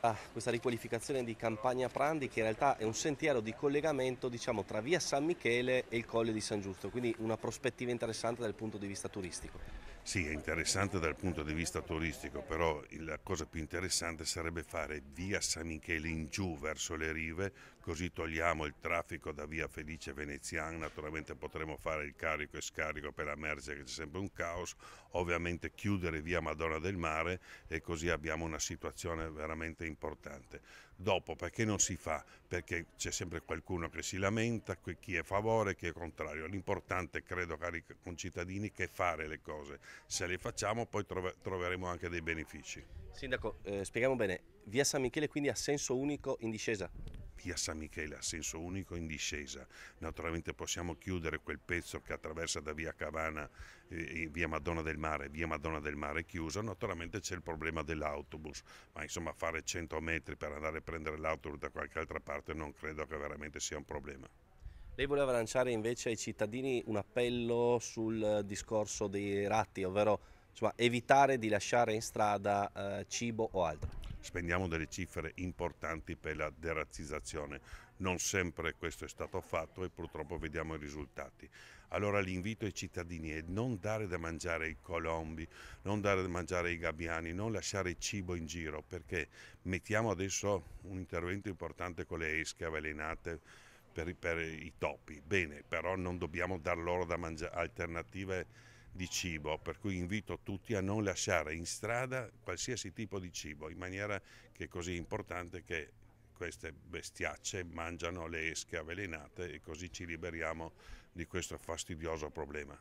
a questa riqualificazione di Campagna Prandi che in realtà è un sentiero di collegamento diciamo, tra via San Michele e il Colle di San Giusto, quindi una prospettiva interessante dal punto di vista turistico. Sì, è interessante dal punto di vista turistico, però la cosa più interessante sarebbe fare via San Michele in giù verso le rive, così togliamo il traffico da via Felice Veneziana, naturalmente potremo fare il carico e scarico per la merce che c'è sempre un caos, ovviamente chiudere via Madonna del Mare e così abbiamo una situazione veramente importante. Dopo perché non si fa? Perché c'è sempre qualcuno che si lamenta, chi è a favore, chi è contrario. L'importante credo cari concittadini che fare le cose se le facciamo poi troveremo anche dei benefici. Sindaco, eh, spieghiamo bene, via San Michele quindi ha senso unico in discesa? via San Michele ha senso unico in discesa. Naturalmente possiamo chiudere quel pezzo che attraversa da via Cavana eh, via Madonna del Mare, via Madonna del Mare chiusa, naturalmente c'è il problema dell'autobus, ma insomma fare 100 metri per andare a prendere l'autobus da qualche altra parte non credo che veramente sia un problema. Lei voleva lanciare invece ai cittadini un appello sul eh, discorso dei ratti, ovvero insomma, evitare di lasciare in strada eh, cibo o altro. Spendiamo delle cifre importanti per la derazzizzazione. Non sempre questo è stato fatto e purtroppo vediamo i risultati. Allora l'invito ai cittadini è non dare da mangiare ai colombi, non dare da mangiare ai gabbiani, non lasciare cibo in giro perché mettiamo adesso un intervento importante con le esche avvelenate per, per i topi, bene, però non dobbiamo dar loro da mangiare alternative di cibo, per cui invito tutti a non lasciare in strada qualsiasi tipo di cibo, in maniera che è così importante che queste bestiacce mangiano le esche avvelenate e così ci liberiamo di questo fastidioso problema.